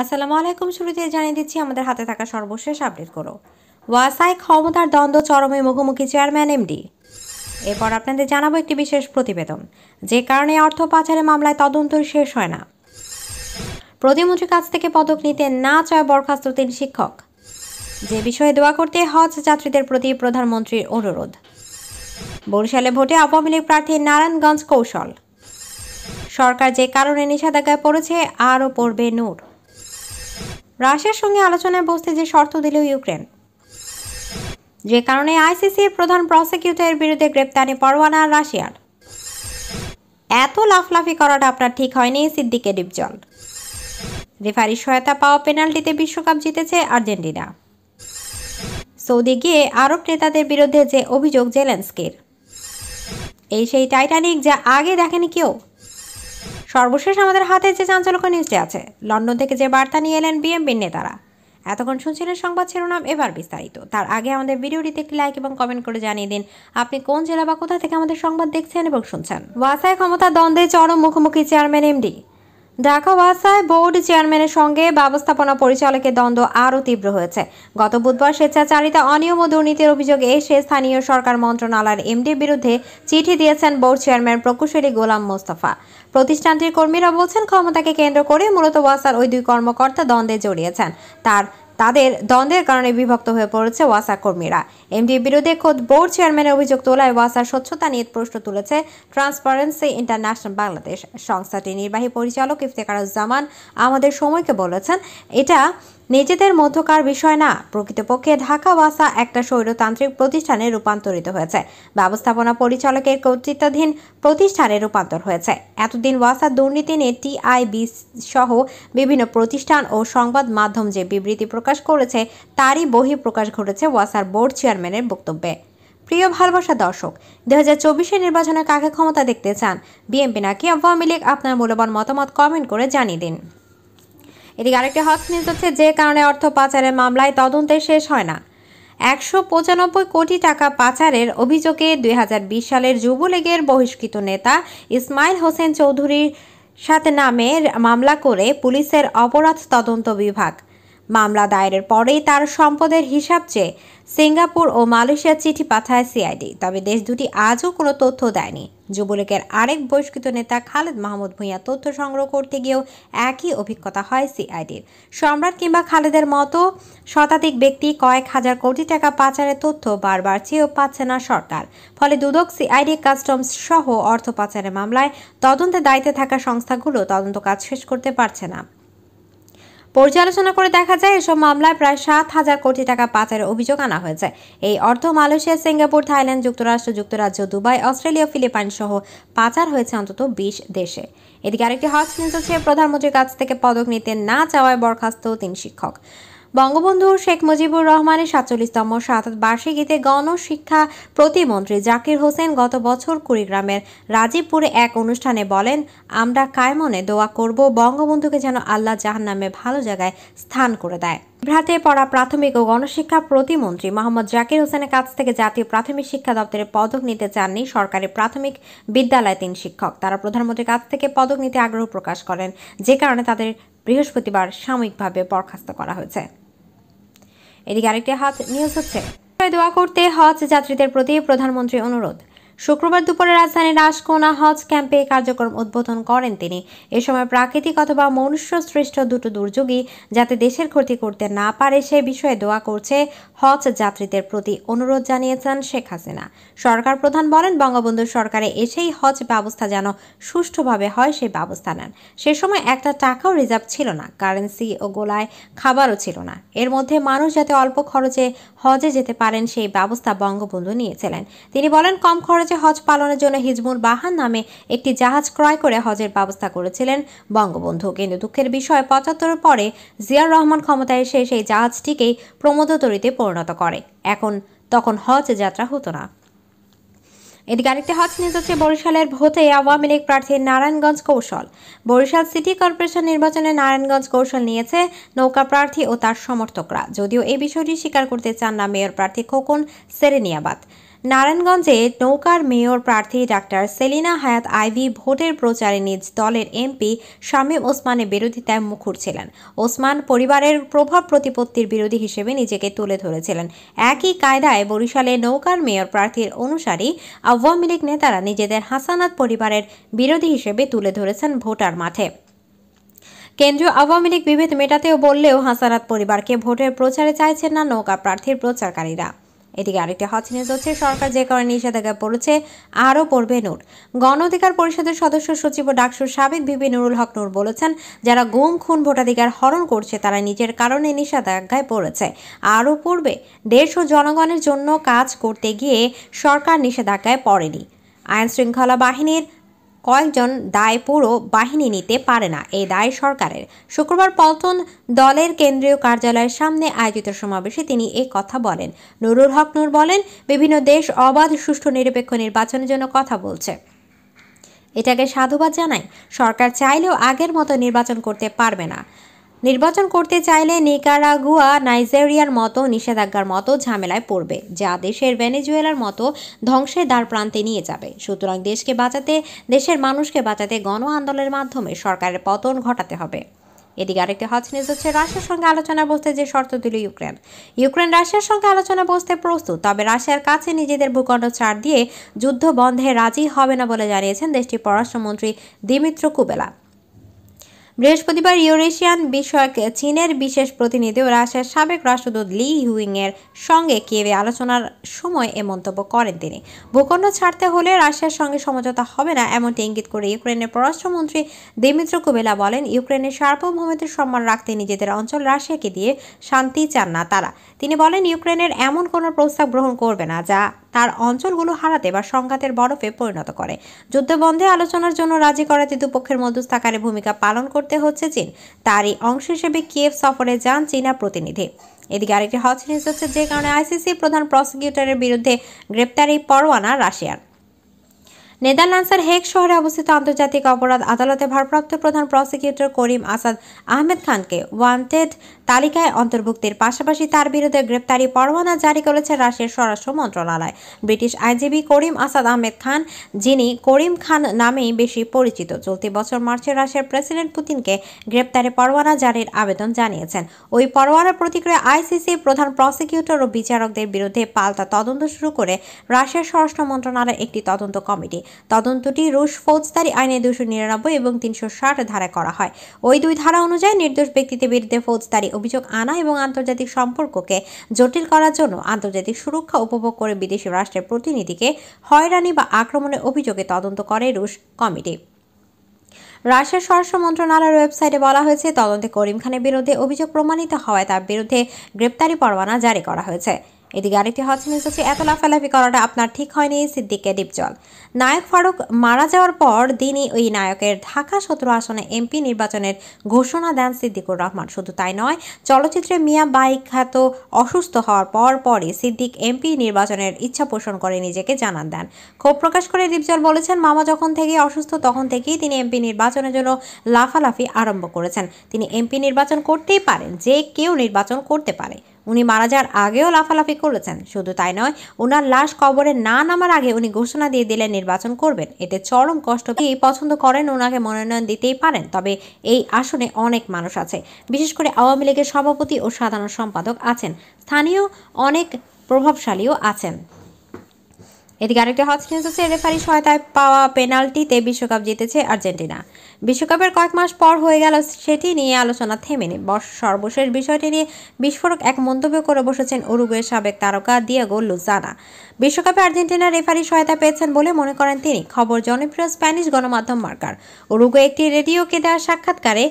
আসসালামু আলাইকুম শুরুতে জানিয়ে দিচ্ছি আমাদের হাতে থাকা সর্বশেষ আপডেট করো ওয়াসাই ক্ষমতার দ্বন্দ্ব চরমে মুখোমুখি চেয়ারম্যান এমডি এরপর আপনাদের জানাবো একটি বিশেষ প্রতিবেদন যে কারণে অর্থ পাচারের মামলায় তদন্ত শেষ হয় না প্রতিমন্ত্রীর কাছ থেকে পদক নিতে না চায় বরখাস্ত তিন শিক্ষক যে বিষয়ে দোয়া করতে হজ যাত্রীদের প্রতি প্রধানমন্ত্রীর অনুরোধ বরিশালে ভোটে আওয়ামী লীগ প্রার্থী নারায়ণগঞ্জ কৌশল সরকার যে কারণে নিষেধাজ্ঞায় পড়েছে আরও পড়বে নূর রাশিয়ার সঙ্গে আলোচনায় বসতে যে শর্ত দিল ইউক্রেন যে কারণে আইসিসির প্রধান প্রসিকিউটরের বিরুদ্ধে গ্রেপ্তারি পরোয়ানা রাশিয়ার এত লাফলাফি করাটা আপনার ঠিক হয়নি সিদ্দিকে ডিপজল রেফারির সহায়তা পাওয়া পেনাল্টিতে বিশ্বকাপ জিতেছে আর্জেন্টিনা সৌদি গিয়ে আরব নেতাদের বিরুদ্ধে যে অভিযোগ জেলেন্সকির এই সেই টাইটানিক যা আগে দেখেনি কেউ সর্বশেষ আমাদের হাতে যে চাঞ্চলক নিউজটি আছে লন্ডন থেকে যে বার্তা নিয়ে এলেন বিএমপির নেতারা এতক্ষণ শুনছিলেন সংবাদ শিরোনাম এবার বিস্তারিত তার আগে আমাদের ভিডিওটিতে একটি লাইক এবং কমেন্ট করে জানিয়ে দিন আপনি কোন জেলা বা কোথা থেকে আমাদের সংবাদ দেখছেন এবং শুনছেন ওয়াসায় ক্ষমতা দ্বন্দ্বে চরম মুখোমুখি চেয়ারম্যান এমডি ঢাকা ওয়াসায় বোর্ড চেয়ারম্যানের সঙ্গে ব্যবস্থাপনা পরিচালকের দ্বন্দ্ব আরও তীব্র হয়েছে গত বুধবার স্বেচ্ছাচারিতা অনিয়ম ও দুর্নীতির অভিযোগে এসে স্থানীয় সরকার মন্ত্রণালয়ের এমডির বিরুদ্ধে চিঠি দিয়েছেন বোর্ড চেয়ারম্যান প্রকৌশলী গোলাম মোস্তফা প্রতিষ্ঠানটির কর্মীরা বলছেন ক্ষমতাকে কেন্দ্র করে মূলত ওয়াসার ওই দুই কর্মকর্তা দ্বন্দ্বে জড়িয়েছেন তার তাদের দ্বন্দ্বের কারণে বিভক্ত হয়ে পড়েছে ওয়াসা কর্মীরা এমডি বিরুদ্ধে খোদ বোর্ড চেয়ারম্যানের অভিযোগ তোলায় ওয়াসার স্বচ্ছতা নিয়ে প্রশ্ন তুলেছে ট্রান্সপারেন্সি ইন্টারন্যাশনাল বাংলাদেশ সংস্থাটির নির্বাহী পরিচালক ইফতেকারুজ্জামান আমাদের সময়কে বলেছেন এটা নিজেদের মধ্যকার বিষয় না প্রকৃতপক্ষে ঢাকা ওয়াসা একটা স্বৈরতান্ত্রিক প্রতিষ্ঠানে রূপান্তরিত হয়েছে ব্যবস্থাপনা পরিচালকের কর্তৃত্বাধীন প্রতিষ্ঠানে রূপান্তর হয়েছে এতদিন ওয়াসা দুর্নীতি নিয়ে টিআইবি সহ বিভিন্ন প্রতিষ্ঠান ও সংবাদ মাধ্যম যে বিবৃতি প্রকাশ করেছে তারই বহি প্রকাশ ঘটেছে ওয়াসার বোর্ড চেয়ারম্যানের বক্তব্যে প্রিয় ভালোবাসা দর্শক দু হাজার চব্বিশে নির্বাচনে কাকে ক্ষমতা দেখতে চান বিএনপি নাকি আওয়ামী লীগ আপনার মূল্যবান মতামত কমেন্ট করে জানিয়ে দিন এদিকে আরেকটি হট নিউজ হচ্ছে যে কারণে অর্থ পাচারের মামলায় তদন্তে শেষ হয় না একশো পঁচানব্বই কোটি টাকা পাচারের অভিযোগে দুই সালের যুবলীগের বহিষ্কৃত নেতা ইসমাইল হোসেন চৌধুরীর সাথে নামের মামলা করে পুলিশের অপরাধ তদন্ত বিভাগ মামলা দায়েরের পরেই তার সম্পদের হিসাব চেয়ে সিঙ্গাপুর ও মালয়েশিয়া চিঠি পাঠায় সিআইডি তবে দেশ দুটি আজও কোনো তথ্য দেয়নি যুবলীগের আরেক বহিষ্কৃত নেতা খালেদ মাহমুদ ভূঁইয়া তথ্য সংগ্রহ করতে গিয়েও একই অভিজ্ঞতা হয় সিআইডির সম্রাট কিংবা খালেদের মতো শতাধিক ব্যক্তি কয়েক হাজার কোটি টাকা পাচারের তথ্য বারবার চেয়েও পাচ্ছে না সরকার ফলে দুদক সিআইডি কাস্টমস সহ অর্থ পাচারের মামলায় তদন্তের দায়িত্বে থাকা সংস্থাগুলো তদন্ত কাজ শেষ করতে পারছে না পর্যালোচনা করে দেখা যায় এসব মামলায় প্রায় সাত হাজার কোটি টাকা পাচারের অভিযোগ আনা হয়েছে এই অর্থ মালয়েশিয়া সিঙ্গাপুর থাইল্যান্ড যুক্তরাষ্ট্র যুক্তরাজ্য দুবাই অস্ট্রেলিয়া ফিলিপাইন সহ পাচার হয়েছে অন্তত বিশ দেশে এদিকে আরেকটি হজ নিউজ হচ্ছে প্রধানমন্ত্রীর কাছ থেকে পদক নিতে না চাওয়ায় বরখাস্ত তিন শিক্ষক বঙ্গবন্ধু শেখ মুজিবুর রহমানের সাতচল্লিশতম সাতাত বার্ষিকীতে গণশিক্ষা প্রতিমন্ত্রী জাকির হোসেন গত বছর কুড়িগ্রামের রাজীবপুরে এক অনুষ্ঠানে বলেন আমরা কায়মনে দোয়া করব বঙ্গবন্ধুকে যেন আল্লাহ জাহান নামে ভালো জায়গায় স্থান করে দেয় ভ্রাতে পড়া প্রাথমিক ও গণশিক্ষা প্রতিমন্ত্রী মোহাম্মদ জাকির হোসেনের কাছ থেকে জাতীয় প্রাথমিক শিক্ষা দপ্তরে পদক নিতে চাননি সরকারি প্রাথমিক বিদ্যালয় তিন শিক্ষক তারা প্রধানমন্ত্রীর কাছ থেকে পদক নিতে আগ্রহ প্রকাশ করেন যে কারণে তাদের বৃহস্পতিবার সাময়িকভাবে বরখাস্ত করা হয়েছে এদিকে আরেকটি হাত নিউজ হচ্ছে দোয়া করতে হজ যাত্রীদের প্রতি প্রধানমন্ত্রী অনুরোধ শুক্রবার দুপুরে রাজধানীর রাজকোনা হজ ক্যাম্পে কার্যক্রম উদ্বোধন করেন তিনি এ সময় প্রাকৃতিক অথবা মনুষ্য সৃষ্ট দুটো দুর্যোগই যাতে দেশের ক্ষতি করতে না পারে সে বিষয়ে দোয়া করছে হজ যাত্রীদের প্রতি অনুরোধ জানিয়েছেন শেখ হাসিনা সরকার প্রধান বলেন বঙ্গবন্ধু সরকারে এসেই হজ ব্যবস্থা যেন সুষ্ঠুভাবে হয় সেই ব্যবস্থা নেন সে সময় একটা টাকাও রিজার্ভ ছিল না কারেন্সি ও গোলায় খাবারও ছিল না এর মধ্যে মানুষ যাতে অল্প খরচে হজে যেতে পারেন সেই ব্যবস্থা বঙ্গবন্ধু নিয়েছিলেন তিনি বলেন কম খরচে মাসে হজ পালনের জন্য হিজমুল বাহান নামে একটি জাহাজ ক্রয় করে হজের ব্যবস্থা করেছিলেন বঙ্গবন্ধু কিন্তু দুঃখের বিষয় পঁচাত্তরের পরে জিয়ার রহমান ক্ষমতায় এসে সেই জাহাজটিকেই প্রমোদতরিতে পরিণত করে এখন তখন হজ যাত্রা হতো না এদিকে আরেকটি হজ নিউজ হচ্ছে বরিশালের ভোটে আওয়ামী লীগ প্রার্থী নারায়ণগঞ্জ কৌশল বরিশাল সিটি কর্পোরেশন নির্বাচনে নারায়ণগঞ্জ কৌশল নিয়েছে নৌকা প্রার্থী ও তার সমর্থকরা যদিও এই বিষয়টি স্বীকার করতে চান না মেয়র প্রার্থী খোকন সেরেনিয়াবাদ নারায়ণগঞ্জে নৌকার মেয়র প্রার্থী ডাক্তার সেলিনা হায়াত আইভি ভোটের প্রচারে নিজ দলের এমপি শামীম ওসমানের বিরোধিতায় মুখর ছিলেন ওসমান পরিবারের প্রভাব প্রতিপত্তির বিরোধী হিসেবে নিজেকে তুলে ধরেছিলেন একই কায়দায় বরিশালে নৌকার মেয়র প্রার্থীর অনুসারী আওয়ামী লীগ নেতারা নিজেদের হাসানাত পরিবারের বিরোধী হিসেবে তুলে ধরেছেন ভোটার মাঠে কেন্দ্রীয় আওয়ামী লীগ বিভেদ মেটাতেও বললেও হাসানাত পরিবারকে ভোটের প্রচারে চাইছেন না নৌকা প্রার্থীর প্রচারকারীরা এদিকে আরেকটি হট নিউজ হচ্ছে সরকার যে কারণে নিষেধাজ্ঞা পড়েছে আরও পড়বে নূর গণ অধিকার পরিষদের সদস্য সচিব ও ডাকসুর সাবেক ভিপি নুরুল হক নূর বলেছেন যারা গুম খুন ভোটাধিকার হরণ করছে তারা নিজের কারণে নিষেধাজ্ঞায় পড়েছে আরও পড়বে দেশ ও জনগণের জন্য কাজ করতে গিয়ে সরকার নিষেধাজ্ঞায় পড়েনি আইন শৃঙ্খলা বাহিনীর কয়েকজন দায় পুরো বাহিনী নিতে পারে না এই দায় সরকারের শুক্রবার পল্টন দলের কেন্দ্রীয় কার্যালয়ের সামনে আয়োজিত সমাবেশে তিনি এই কথা বলেন নুরুল হক নূর বলেন বিভিন্ন দেশ অবাধ সুষ্ঠু নিরপেক্ষ নির্বাচনের জন্য কথা বলছে এটাকে সাধুবাদ জানাই সরকার চাইলেও আগের মতো নির্বাচন করতে পারবে না নির্বাচন করতে চাইলে নিকারাগুয়া নাইজেরিয়ার মতো নিষেধাজ্ঞার মতো ঝামেলায় পড়বে যা দেশের ভেনেজুয়েলার মতো ধ্বংসের দ্বার প্রান্তে নিয়ে যাবে সুতরাং দেশকে বাঁচাতে দেশের মানুষকে বাঁচাতে গণ আন্দোলনের মাধ্যমে সরকারের পতন ঘটাতে হবে এদিকে আরেকটি হজ নিউজ হচ্ছে রাশিয়ার সঙ্গে আলোচনা বসতে যে শর্ত দিল ইউক্রেন ইউক্রেন রাশিয়ার সঙ্গে আলোচনা বসতে প্রস্তুত তবে রাশিয়ার কাছে নিজেদের ভূখণ্ড ছাড় দিয়ে যুদ্ধ বন্ধে রাজি হবে না বলে জানিয়েছেন দেশটির পররাষ্ট্রমন্ত্রী দিমিত্র কুবেলা বৃহস্পতিবার ইউরেশিয়ান বিষয়ক চীনের বিশেষ প্রতিনিধি ও রাশিয়ার সাবেক রাষ্ট্রদূত লি হুইংয়ের সঙ্গে কিয়েভে আলোচনার সময় এ মন্তব্য করেন তিনি ভূখণ্ড ছাড়তে হলে রাশিয়ার সঙ্গে সমঝোতা হবে না এমনটি ইঙ্গিত করে ইউক্রেনের পররাষ্ট্রমন্ত্রী দিমিত্র কুবেলা বলেন ইউক্রেনের সার্বভৌমত্বের সম্মান রাখতে নিজেদের অঞ্চল রাশিয়াকে দিয়ে শান্তি চান না তারা তিনি বলেন ইউক্রেনের এমন কোনো প্রস্তাব গ্রহণ করবে না যা তার অঞ্চলগুলো হারাতে বা সংঘাতের বরফে পরিণত করে যুদ্ধবন্ধে আলোচনার জন্য রাজি করাতে দুপক্ষের মধ্যস্থাকারে ভূমিকা পালন করতে হচ্ছে চীন তারই অংশ হিসেবে কিয়েভ সফরে যান চীনা প্রতিনিধি এদিকে আরেকটি হজ হচ্ছে যে কারণে আইসিসির প্রধান প্রসিকিউটরের বিরুদ্ধে গ্রেপ্তারি পরোয়ানা রাশিয়ার নেদারল্যান্ডসের হেক শহরে অবস্থিত আন্তর্জাতিক অপরাধ আদালতে ভারপ্রাপ্ত প্রধান প্রসিকিউটর করিম আসাদ আহমেদ খানকে ওয়ান্টেড তালিকায় অন্তর্ভুক্তির পাশাপাশি তার বিরুদ্ধে গ্রেপ্তারি পরোয়ানা জারি করেছে রাশিয়ার স্বরাষ্ট্র মন্ত্রণালয় ব্রিটিশ আইনজীবী করিম আসাদ আহমেদ খান যিনি করিম খান নামেই বেশি পরিচিত চলতি বছর মার্চে রাশিয়ার প্রেসিডেন্ট পুতিনকে গ্রেপ্তারে পরোয়ানা জারির আবেদন জানিয়েছেন ওই পরোয়ানার প্রতিক্রিয়া আইসিসি প্রধান প্রসিকিউটর ও বিচারকদের বিরুদ্ধে পাল্টা তদন্ত শুরু করে রাশিয়ার স্বরাষ্ট্র মন্ত্রণালয়ের একটি তদন্ত কমিটি তদন্তটি রুশ ফৌজদারি আইনে দুশো নিরানব্বই এবং তিনশো ষাট ধারায় করা হয় ওই দুই ধারা অনুযায়ী নির্দোষ ব্যক্তিদের বিরুদ্ধে ফৌজদারি অভিযোগ আনা এবং আন্তর্জাতিক সম্পর্ককে জটিল করার জন্য আন্তর্জাতিক সুরক্ষা উপভোগ করে বিদেশি রাষ্ট্রের প্রতিনিধিকে হয়রানি বা আক্রমণের অভিযোগে তদন্ত করে রুশ কমিটি রাশিয়ার স্বরাষ্ট্র মন্ত্রণালয়ের ওয়েবসাইটে বলা হয়েছে তদন্তে করিম খানের বিরুদ্ধে অভিযোগ প্রমাণিত হওয়ায় তার বিরুদ্ধে গ্রেপ্তারি পরোয়ানা জারি করা হয়েছে এদিকে আরেকটি হট নিউজ হচ্ছে এত লাফালাফি করাটা আপনার ঠিক হয়নি সিদ্দিকে ডিপজল নায়ক ফারুক মারা যাওয়ার পর দিনই ওই নায়কের ঢাকা সতেরো আসনে এমপি নির্বাচনের ঘোষণা দেন সিদ্দিকুর রহমান শুধু তাই নয় চলচ্চিত্রে মিয়া বাইক খ্যাত অসুস্থ হওয়ার পর পরই সিদ্দিক এমপি নির্বাচনের ইচ্ছা পোষণ করে নিজেকে জানান দেন ক্ষোভ প্রকাশ করে ডিপজল বলেছেন মামা যখন থেকে অসুস্থ তখন থেকেই তিনি এমপি নির্বাচনের জন্য লাফালাফি আরম্ভ করেছেন তিনি এমপি নির্বাচন করতেই পারেন যে কেউ নির্বাচন করতে পারে উনি মারা যাওয়ার আগেও লাফালাফি করেছেন শুধু তাই নয় ওনার লাশ কবরে না নামার আগে উনি ঘোষণা দিয়ে দিলেন নির্বাচন করবেন এতে চরম কষ্ট কষ্টকেই পছন্দ করেন ওনাকে মনোনয়ন দিতেই পারেন তবে এই আসনে অনেক মানুষ আছে বিশেষ করে আওয়ামী লীগের সভাপতি ও সাধারণ সম্পাদক আছেন স্থানীয় অনেক প্রভাবশালীও আছেন এদিকে আরেকটা হট নিউজ হচ্ছে রেফারি সহায়তায় পাওয়া পেনাল্টিতে বিশ্বকাপ জিতেছে আর্জেন্টিনা বিশ্বকাপের কয়েক মাস পর হয়ে গেল সেটি নিয়ে আলোচনা থেমে নেই সর্বশেষ বিষয়টি নিয়ে বিস্ফোরক এক মন্তব্য করে বসেছেন উরুগুয়ের সাবেক তারকা দিয়েগো লুজানা বিশ্বকাপে আর্জেন্টিনার রেফারি সহায়তা পেয়েছেন বলে মনে করেন তিনি খবর জনপ্রিয় স্প্যানিশ গণমাধ্যম মার্কার উরুগুয়ে একটি রেডিওকে দেওয়া সাক্ষাৎকারে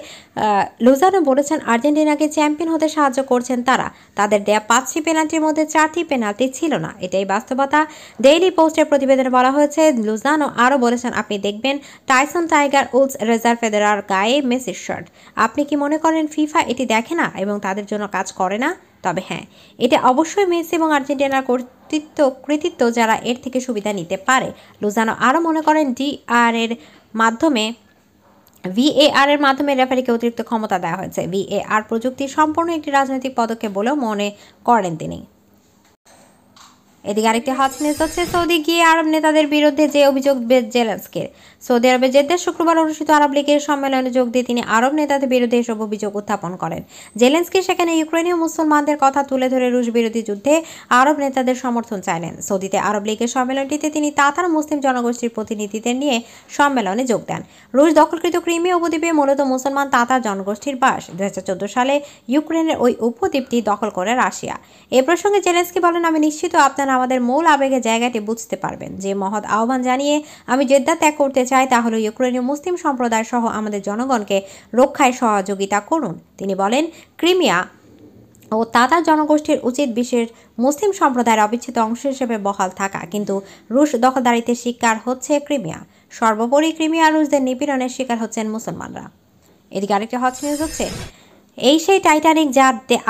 লুজানো বলেছেন আর্জেন্টিনাকে চ্যাম্পিয়ন হতে সাহায্য করছেন তারা তাদের দেয়া পাঁচটি পেনাল্টির মধ্যে চারটি পেনাল্টি ছিল না এটাই বাস্তবতা ডেইলি পোস্টের প্রতিবেদনে বলা হয়েছে লুজানো আরও বলেছেন আপনি দেখবেন Tyson Tiger Woods Roger Federer গায়ে মেসির শার্ট আপনি কি মনে করেন ফিফা এটি দেখে না এবং তাদের জন্য কাজ করে না তবে হ্যাঁ এটা অবশ্যই মেসি এবং আর্জেন্টিনার কর্তৃত্ব কৃতিত্ব যারা এর থেকে সুবিধা নিতে পারে লুজানো আরও মনে করেন ডিআর এর মাধ্যমে ভিএআর এর মাধ্যমে রেফারিকে অতিরিক্ত ক্ষমতা দেওয়া হয়েছে ভিএআর প্রযুক্তি সম্পূর্ণ একটি রাজনৈতিক পদক্ষেপ বলেও মনে করেন তিনি এদিকে আরেকটি হট নিউজ হচ্ছে সৌদি গিয়ে আরব নেতাদের বিরুদ্ধে যে অভিযোগ জেলেন্সকের সৌদি আরবে জেদ্দা শুক্রবার অনুষ্ঠিত আরব লীগের সম্মেলনে যোগ দিয়ে তিনি আরব নেতাদের বিরুদ্ধে এসব অভিযোগ উত্থাপন করেন জেলেন্সকি সেখানে ইউক্রেনীয় মুসলমানদের কথা তুলে ধরে রুশ বিরোধী যুদ্ধে আরব নেতাদের সমর্থন চাইলেন সৌদিতে আরব লীগের সম্মেলনটিতে তিনি তাতার মুসলিম জনগোষ্ঠীর প্রতিনিধিদের নিয়ে সম্মেলনে যোগ দেন রুশ দখলকৃত ক্রিমিয়া উপদ্বীপে মূলত মুসলমান তাতার জনগোষ্ঠীর বাস দু সালে ইউক্রেনের ওই উপদ্বীপটি দখল করে রাশিয়া এ প্রসঙ্গে জেলেন্সকি বলেন আমি নিশ্চিত আপনার আমাদের মূল আবেগের জায়গাটি বুঝতে পারবেন যে মহৎ আহ্বান জানিয়ে আমি জেদ্দা ত্যাগ করতে চাই তাহলে ইউক্রেনীয় মুসলিম সম্প্রদায় সহ আমাদের জনগণকে রক্ষায় সহযোগিতা করুন তিনি বলেন ক্রিমিয়া ও তাতার জনগোষ্ঠীর উচিত বিশ্বের মুসলিম সম্প্রদায়ের অবিচ্ছেদ অংশ হিসেবে বহাল থাকা কিন্তু রুশ দখলদারিতে শিকার হচ্ছে ক্রিমিয়া সর্বোপরি ক্রিমিয়া রুশদের নিপীড়নের শিকার হচ্ছেন মুসলমানরা এদিকে আরেকটি হচ্ছে এই সেই টাইটানিক যা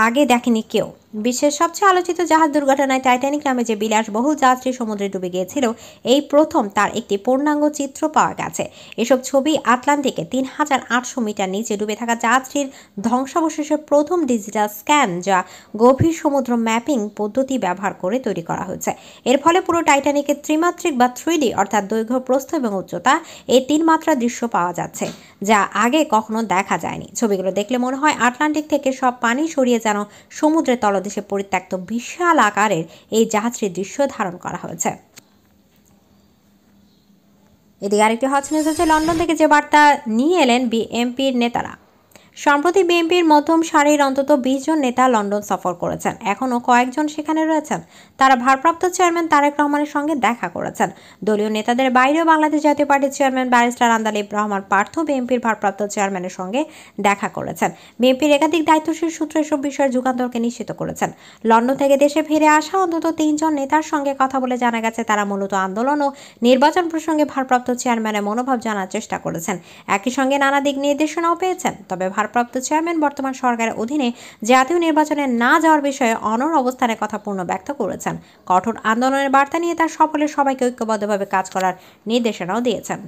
আগে দেখেনি কেউ বিশ্বের সবচেয়ে আলোচিত জাহাজ দুর্ঘটনায় টাইটানিক নামে যে বিলাস বহুল যাত্রী সমুদ্রে ডুবে গিয়েছিল এই প্রথম তার একটি পূর্ণাঙ্গ চিত্র পাওয়া গেছে এসব ছবি আটলান্টিকে তিন হাজার আটশো মিটার নিচে ডুবে থাকা যাত্রীর ধ্বংসাবশেষের প্রথম ডিজিটাল স্ক্যান যা গভীর সমুদ্র ম্যাপিং পদ্ধতি ব্যবহার করে তৈরি করা হয়েছে এর ফলে পুরো টাইটানিকের ত্রিমাত্রিক বা থ্রিডি অর্থাৎ দৈর্ঘ্য প্রস্থ এবং উচ্চতা এই তিন মাত্রা দৃশ্য পাওয়া যাচ্ছে যা আগে কখনো দেখা যায়নি ছবিগুলো দেখলে মনে হয় আটলান্টিক থেকে সব পানি সরিয়ে যেন সমুদ্রের তল প্রদেশে পরিত্যক্ত বিশাল আকারের এই জাহাজটির দৃশ্য ধারণ করা হয়েছে এদিকে আরেকটি হজ লন্ডন থেকে যে বার্তা নিয়ে এলেন বিএমপির নেতারা সম্প্রতি বিএনপির মধ্যম সারির অন্তত বিশ জন নেতা লন্ডন সফর করেছেন এখনও কয়েকজন সেখানে রয়েছেন তারা ভারপ্রাপ্ত চেয়ারম্যান তারেক রহমানের সঙ্গে দেখা করেছেন দলীয় নেতাদের বাইরেও বাংলাদেশ জাতীয় পার্টির চেয়ারম্যান ব্যারিস্টার আন্দালিব রহমান পার্থ বিএনপির ভারপ্রাপ্ত চেয়ারম্যানের সঙ্গে দেখা করেছেন বিএনপির একাধিক দায়িত্বশীল সূত্র এসব বিষয়ে যুগান্তরকে নিশ্চিত করেছেন লন্ডন থেকে দেশে ফিরে আসা অন্তত তিনজন নেতার সঙ্গে কথা বলে জানা গেছে তারা মূলত আন্দোলন ও নির্বাচন প্রসঙ্গে ভারপ্রাপ্ত চেয়ারম্যানের মনোভাব জানার চেষ্টা করেছেন একই সঙ্গে নানা দিক নির্দেশনাও পেয়েছেন তবে ভার ভারপ্রাপ্ত চেয়ারম্যান বর্তমান সরকারের অধীনে জাতীয় নির্বাচনে না যাওয়ার বিষয়ে অনর অবস্থানের কথা পূর্ণ ব্যক্ত করেছেন কঠোর আন্দোলনের বার্তা নিয়ে তার সকলের সবাইকে ঐক্যবদ্ধভাবে কাজ করার নির্দেশনাও দিয়েছেন